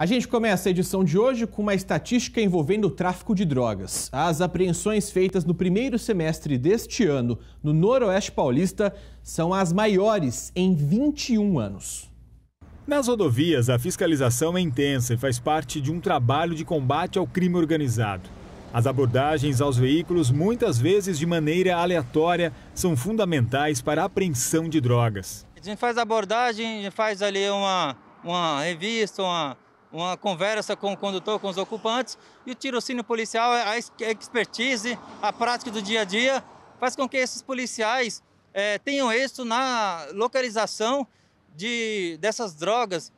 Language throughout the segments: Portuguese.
A gente começa a edição de hoje com uma estatística envolvendo o tráfico de drogas. As apreensões feitas no primeiro semestre deste ano no Noroeste Paulista são as maiores em 21 anos. Nas rodovias, a fiscalização é intensa e faz parte de um trabalho de combate ao crime organizado. As abordagens aos veículos, muitas vezes de maneira aleatória, são fundamentais para a apreensão de drogas. A gente faz abordagem, a gente faz ali uma, uma revista, uma uma conversa com o condutor, com os ocupantes, e o tirocínio policial, é a expertise, a prática do dia a dia, faz com que esses policiais é, tenham êxito na localização de, dessas drogas,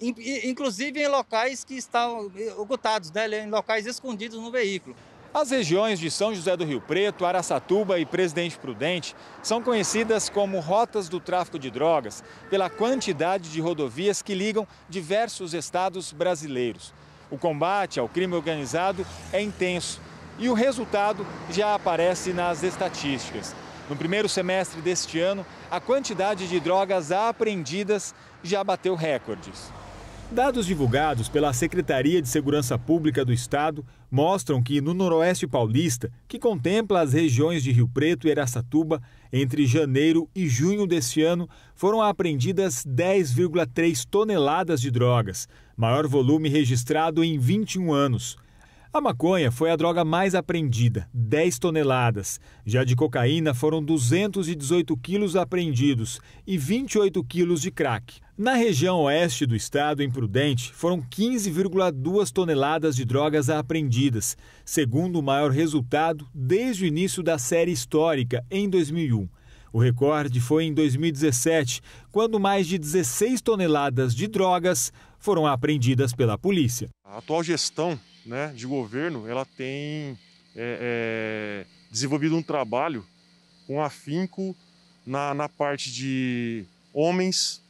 inclusive em locais que estão ocultados, né, em locais escondidos no veículo. As regiões de São José do Rio Preto, Araçatuba e Presidente Prudente são conhecidas como rotas do tráfico de drogas pela quantidade de rodovias que ligam diversos estados brasileiros. O combate ao crime organizado é intenso e o resultado já aparece nas estatísticas. No primeiro semestre deste ano, a quantidade de drogas apreendidas já bateu recordes. Dados divulgados pela Secretaria de Segurança Pública do Estado mostram que no Noroeste Paulista, que contempla as regiões de Rio Preto e Aracatuba, entre janeiro e junho deste ano, foram apreendidas 10,3 toneladas de drogas, maior volume registrado em 21 anos. A maconha foi a droga mais apreendida, 10 toneladas. Já de cocaína foram 218 quilos apreendidos e 28 quilos de crack. Na região oeste do estado, em Prudente, foram 15,2 toneladas de drogas apreendidas, segundo o maior resultado desde o início da série histórica, em 2001. O recorde foi em 2017, quando mais de 16 toneladas de drogas foram apreendidas pela polícia. A atual gestão né, de governo, ela tem é, é, desenvolvido um trabalho com afinco na, na parte de homens,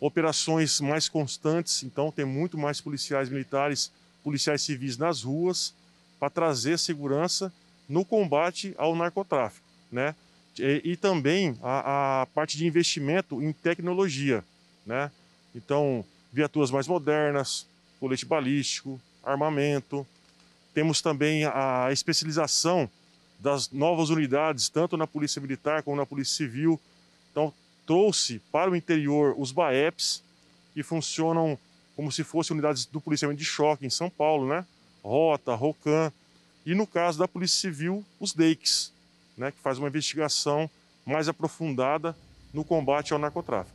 operações mais constantes, então tem muito mais policiais militares, policiais civis nas ruas, para trazer segurança no combate ao narcotráfico, né? E, e também a, a, parte de investimento em tecnologia, né? Então, viaturas mais modernas, colete balístico, armamento. Temos também a especialização das novas unidades, tanto na Polícia Militar como na Polícia Civil. Então, trouxe para o interior os BAEPs, que funcionam como se fossem unidades do policiamento de choque em São Paulo, né? Rota, Rocan. E no caso da Polícia Civil, os DEICs, né? que faz uma investigação mais aprofundada no combate ao narcotráfico.